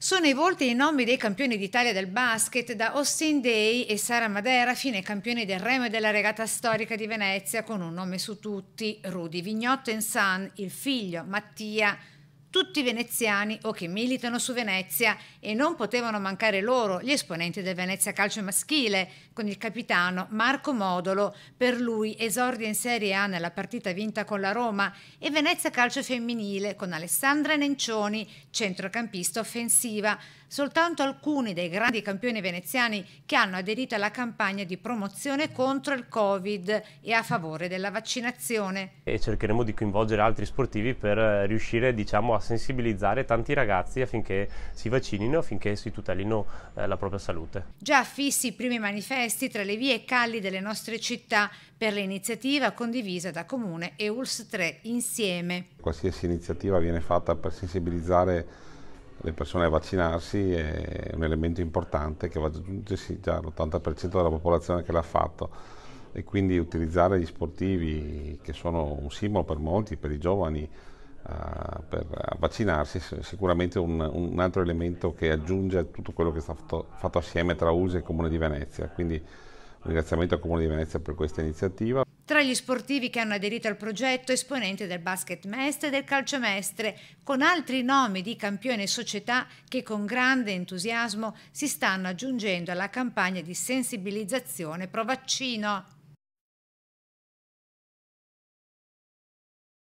Sono i volti e i nomi dei campioni d'Italia del basket, da Austin Day e Sara Madera, fine campioni del remo e della regata storica di Venezia, con un nome su tutti, Rudy Vignotto e San, il figlio Mattia tutti veneziani o che militano su Venezia e non potevano mancare loro gli esponenti del Venezia Calcio maschile con il capitano Marco Modolo, per lui esordio in Serie A nella partita vinta con la Roma e Venezia Calcio femminile con Alessandra Nencioni, centrocampista offensiva, soltanto alcuni dei grandi campioni veneziani che hanno aderito alla campagna di promozione contro il Covid e a favore della vaccinazione. E cercheremo di coinvolgere altri sportivi per eh, riuscire diciamo, a a sensibilizzare tanti ragazzi affinché si vaccinino, affinché si tutelino eh, la propria salute. Già fissi i primi manifesti tra le vie calli delle nostre città per l'iniziativa condivisa da Comune e ULS 3 insieme. Qualsiasi iniziativa viene fatta per sensibilizzare le persone a vaccinarsi è un elemento importante che va a raggiungersi già l'80% della popolazione che l'ha fatto e quindi utilizzare gli sportivi che sono un simbolo per molti, per i giovani, eh, per vaccinarsi, sicuramente un, un, altro elemento che aggiunge a tutto quello che è stato fatto assieme tra USE e Comune di Venezia. Quindi un ringraziamento al Comune di Venezia per questa iniziativa. Tra gli sportivi che hanno aderito al progetto, esponenti del basket mestre e del calciomestre, con altri nomi di campioni e società che con grande entusiasmo si stanno aggiungendo alla campagna di sensibilizzazione pro vaccino.